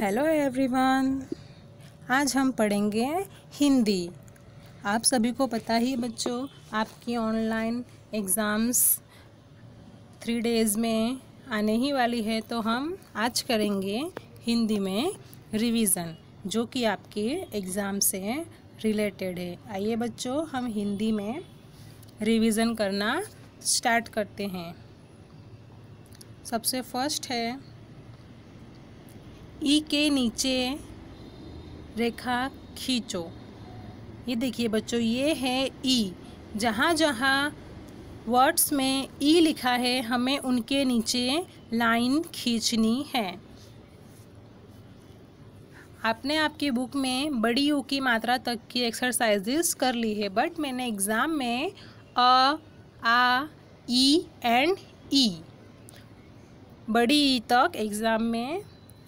hello everyone आज हम पढ़ेंगे हिंदी आप सभी को पता ही बच्चों आपकी ऑनलाइन एग्ज़ाम्स थ्री डेज़ में आने ही वाली है तो हम आज करेंगे हिंदी में रिवीजन जो कि आपके एग्ज़ाम से रिलेटेड है आइए बच्चों हम हिंदी में रिवीजन करना स्टार्ट करते हैं सबसे फर्स्ट है ई के नीचे रेखा खींचो ये देखिए बच्चों ये है ई जहाँ जहाँ वर्ड्स में ई लिखा है हमें उनके नीचे लाइन खींचनी है आपने आपकी बुक में बड़ी यू की मात्रा तक की एक्सरसाइजेस कर ली है बट मैंने एग्ज़ाम में अ आ ई एंड ई e, बड़ी ई तक एग्ज़ाम में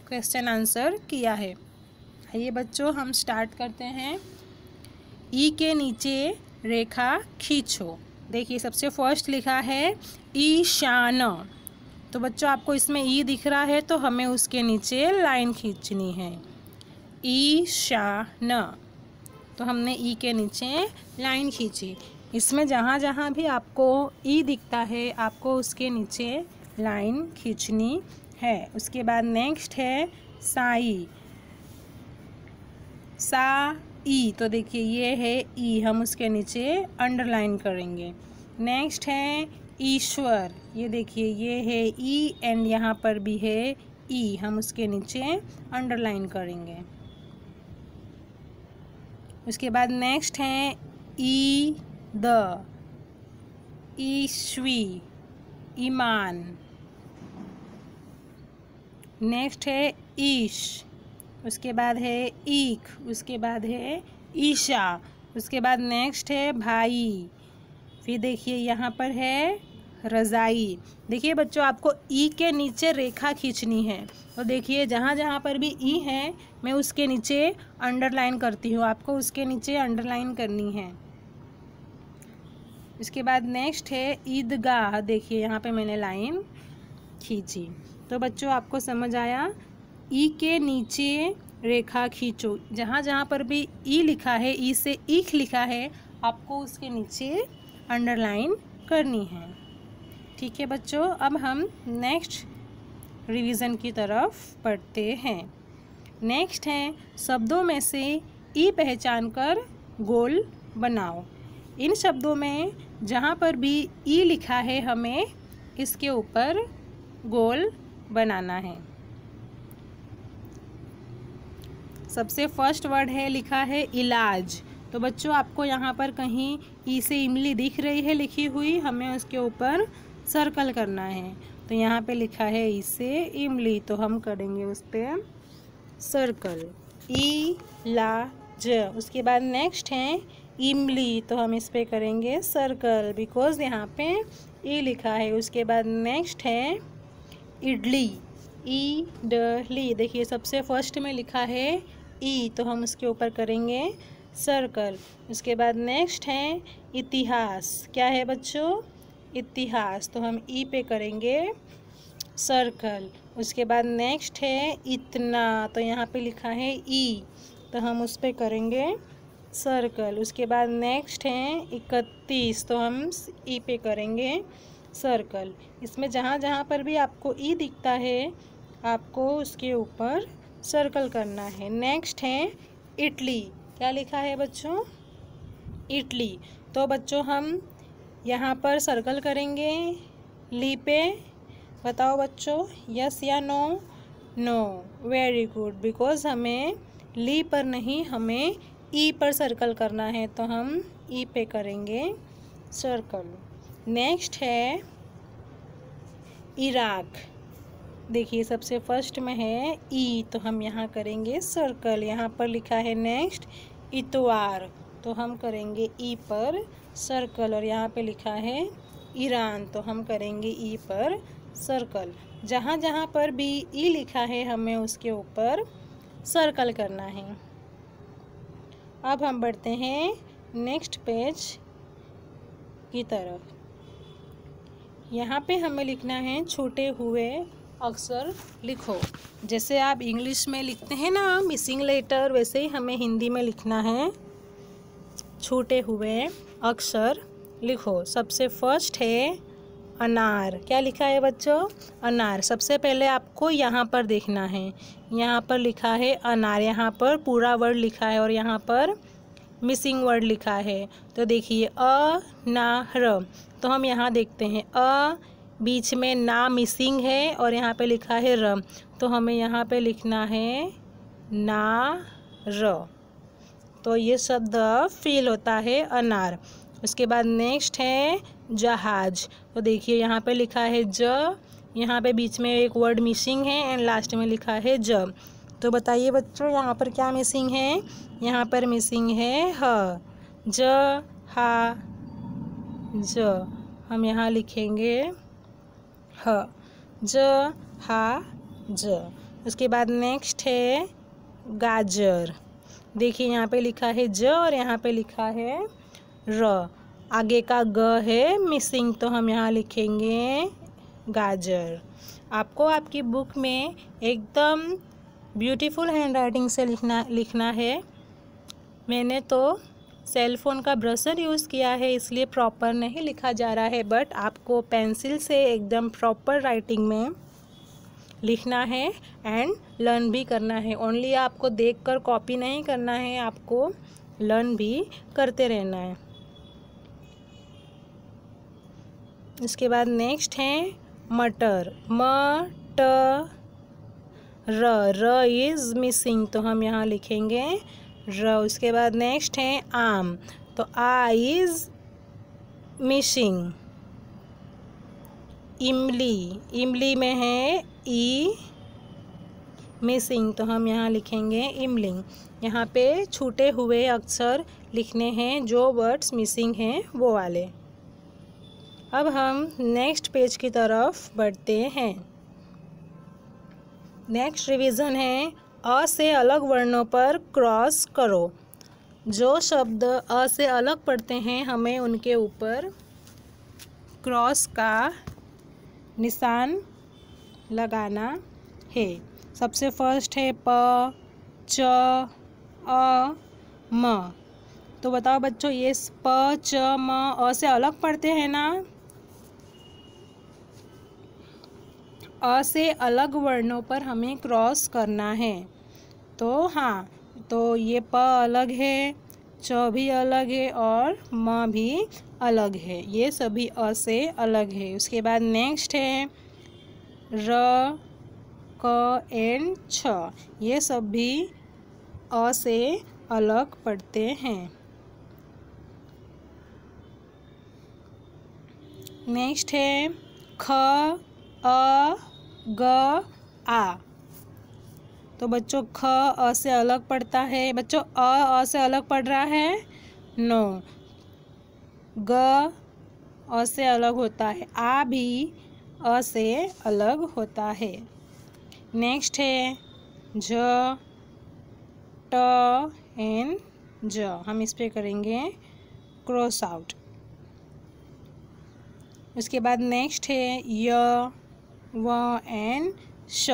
क्वेश्चन आंसर किया है आइए बच्चों हम स्टार्ट करते हैं ई के नीचे रेखा खींचो देखिए सबसे फर्स्ट लिखा है ईशान तो बच्चों आपको इसमें ई दिख रहा है तो हमें उसके नीचे लाइन खींचनी है ई शान तो हमने ई के नीचे लाइन खींची इसमें जहाँ जहाँ भी आपको ई दिखता है आपको उसके नीचे लाइन खींचनी है उसके बाद नेक्स्ट है साई सा ई तो देखिए ये है ई हम उसके नीचे अंडरलाइन करेंगे नेक्स्ट है ईश्वर ये देखिए ये है ई एंड यहाँ पर भी है ई हम उसके नीचे अंडरलाइन करेंगे उसके बाद नेक्स्ट है ई द ईश्वी ईमान नेक्स्ट है ईश उसके बाद है ईख उसके बाद है ईशा उसके बाद नेक्स्ट है भाई फिर देखिए यहाँ पर है रज़ाई देखिए बच्चों आपको ई के नीचे रेखा खींचनी है और तो देखिए जहाँ जहाँ पर भी ई है मैं उसके नीचे अंडरलाइन करती हूँ आपको उसके नीचे अंडरलाइन करनी है इसके बाद नेक्स्ट है ईदगाह देखिए यहाँ पे मैंने लाइन खींची तो बच्चों आपको समझ आया ई के नीचे रेखा खींचो जहाँ जहाँ पर भी ई लिखा है ई से ईख लिखा है आपको उसके नीचे अंडरलाइन करनी है ठीक है बच्चों अब हम नेक्स्ट रिवीजन की तरफ पढ़ते हैं नेक्स्ट है शब्दों में से ई पहचान कर गोल बनाओ इन शब्दों में जहाँ पर भी ई लिखा है हमें इसके ऊपर गोल बनाना है सबसे फर्स्ट वर्ड है लिखा है इलाज तो बच्चों आपको यहाँ पर कहीं ई e से इमली दिख रही है लिखी हुई हमें उसके ऊपर सर्कल करना है तो यहाँ पे लिखा है ई e से इमली तो हम करेंगे उस पर सर्कल ई ला ज उसके बाद नेक्स्ट है इमली तो हम इस पर करेंगे सर्कल बिकॉज यहाँ पे ई e लिखा है उसके बाद नेक्स्ट है इडली ई डली देखिए सबसे फर्स्ट में लिखा है ई तो हम उसके ऊपर करेंगे सर्कल उसके बाद नेक्स्ट है इतिहास क्या है बच्चों इतिहास तो हम ई पे करेंगे सर्कल उसके बाद नेक्स्ट है इतना तो यहाँ पे लिखा है ई तो हम उस पर करेंगे सर्कल उसके बाद नेक्स्ट है इकतीस तो हम ई पे करेंगे सर्कल इसमें जहाँ जहाँ पर भी आपको ई e दिखता है आपको उसके ऊपर सर्कल करना है नेक्स्ट है इटली क्या लिखा है बच्चों इटली तो बच्चों हम यहाँ पर सर्कल करेंगे ली पे बताओ बच्चों यस या no no very good because हमें ली पर नहीं हमें ई e पर सर्कल करना है तो हम ई e पे करेंगे सर्कल नेक्स्ट है इराक देखिए सबसे फर्स्ट में है ई e, तो हम यहाँ करेंगे सर्कल यहाँ पर लिखा है नेक्स्ट इतवार तो हम करेंगे ई e पर सर्कल और यहाँ पे लिखा है ईरान तो हम करेंगे ई e पर सर्कल जहाँ जहाँ पर भी ई लिखा है हमें उसके ऊपर सर्कल करना है अब हम बढ़ते हैं नेक्स्ट पेज की तरफ यहाँ पे हमें लिखना है छूटे हुए अक्सर लिखो जैसे आप इंग्लिश में लिखते हैं ना मिसिंग लेटर वैसे ही हमें हिंदी में लिखना है छोटे हुए अक्सर लिखो सबसे फर्स्ट है अनार क्या लिखा है बच्चों अनार सबसे पहले आपको यहाँ पर देखना है यहाँ पर लिखा है अनार यहाँ पर पूरा वर्ड लिखा है और यहाँ पर मिसिंग वर्ड लिखा है तो देखिए अ ना र तो हम यहाँ देखते हैं अ बीच में ना मिसिंग है और यहाँ पे लिखा है र तो हमें यहाँ पे लिखना है ना र तो ये शब्द फील होता है अनार उसके बाद नेक्स्ट है जहाज तो देखिए यहाँ पे लिखा है ज यहाँ पे बीच में एक वर्ड मिसिंग है एंड लास्ट में लिखा है ज तो बताइए बच्चों यहाँ पर क्या मिसिंग है यहाँ पर मिसिंग है ह ज हा ज हम यहाँ लिखेंगे ह ज हा ज उसके बाद नेक्स्ट है गाजर देखिए यहाँ पे लिखा है ज और यहाँ पे लिखा है र आगे का ग है मिसिंग तो हम यहाँ लिखेंगे गाजर आपको आपकी बुक में एकदम ब्यूटीफुल हैंड राइटिंग से लिखना लिखना है मैंने तो सेल फ़ोन का ब्रशर यूज़ किया है इसलिए प्रॉपर नहीं लिखा जा रहा है बट आपको पेंसिल से एकदम प्रॉपर राइटिंग में लिखना है एंड लर्न भी करना है ओनली आपको देखकर कॉपी नहीं करना है आपको लर्न भी करते रहना है इसके बाद नेक्स्ट है मटर म ट र र इज़ मिसिंग तो हम यहाँ लिखेंगे र उसके बाद नेक्स्ट है आम तो आ इज़ मिसिंग इमली इमली में है ई मिसिंग तो हम यहाँ लिखेंगे इमलिंग यहाँ पे छूटे हुए अक्षर लिखने हैं जो वर्ड्स मिसिंग हैं वो वाले अब हम नेक्स्ट पेज की तरफ बढ़ते हैं नेक्स्ट रिवीजन है अ से अलग वर्णों पर क्रॉस करो जो शब्द अ से अलग पढ़ते हैं हमें उनके ऊपर क्रॉस का निशान लगाना है सबसे फर्स्ट है प च अ म तो बताओ बच्चों ये प च म अ से अलग पढ़ते हैं ना अ से अलग वर्णों पर हमें क्रॉस करना है तो हाँ तो ये प अलग है च भी अलग है और म भी अलग है ये सभी अ से अलग है उसके बाद नेक्स्ट है र क एंड छ ये सभी अ से अलग पढ़ते हैं नेक्स्ट है ख अ ग आ तो बच्चों ख अ से अलग पड़ता है बच्चों अ अ से अलग पड़ रहा है नो ग अ से अलग होता है आ भी अ से अलग होता है नेक्स्ट है ज ट एन ज हम इस पे करेंगे क्रॉस आउट उसके बाद नेक्स्ट है य व एन श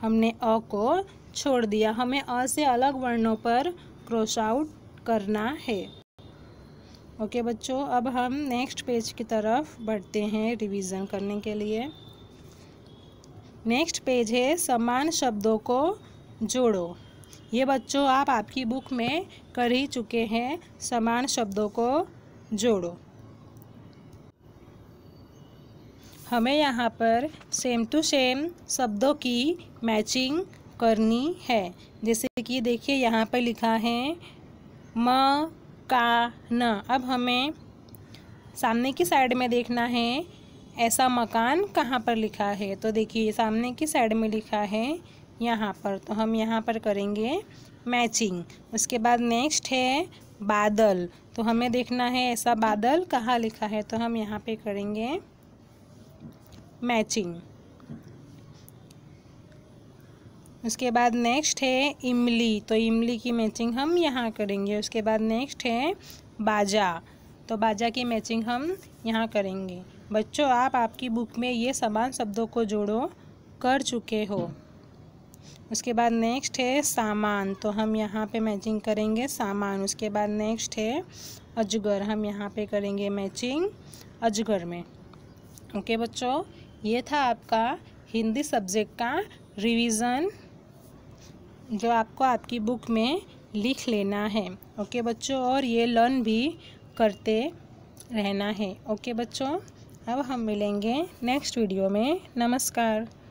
हमने अ को छोड़ दिया हमें अ से अलग वर्णों पर क्रॉस आउट करना है ओके बच्चों अब हम नेक्स्ट पेज की तरफ बढ़ते हैं रिवीजन करने के लिए नेक्स्ट पेज है समान शब्दों को जोड़ो ये बच्चों आप आपकी बुक में कर ही चुके हैं समान शब्दों को जोड़ो हमें यहाँ पर सेम टू सेम शब्दों की मैचिंग करनी है जैसे कि देखिए यहाँ पर लिखा है म का न अब हमें सामने की साइड में देखना है ऐसा मकान कहाँ पर लिखा है तो देखिए सामने की साइड में लिखा है यहाँ पर तो हम यहाँ पर करेंगे मैचिंग उसके बाद नेक्स्ट है बादल तो हमें देखना है ऐसा बादल कहाँ लिखा है तो हम यहाँ पे करेंगे मैचिंग उसके बाद नेक्स्ट है इमली तो इमली की मैचिंग हम यहाँ करेंगे उसके बाद नेक्स्ट है बाजा तो बाजा की मैचिंग हम यहाँ करेंगे बच्चों आप आपकी बुक में ये समान शब्दों को जोड़ो कर चुके हो उसके बाद नेक्स्ट है सामान तो हम यहाँ पे मैचिंग करेंगे सामान उसके बाद नेक्स्ट है अजगर हम यहाँ पे करेंगे मैचिंग अजगर में ओके बच्चों ये था आपका हिंदी सब्जेक्ट का रिवीजन जो आपको आपकी बुक में लिख लेना है ओके बच्चों और ये लर्न भी करते रहना है ओके बच्चों अब हम मिलेंगे नेक्स्ट वीडियो में नमस्कार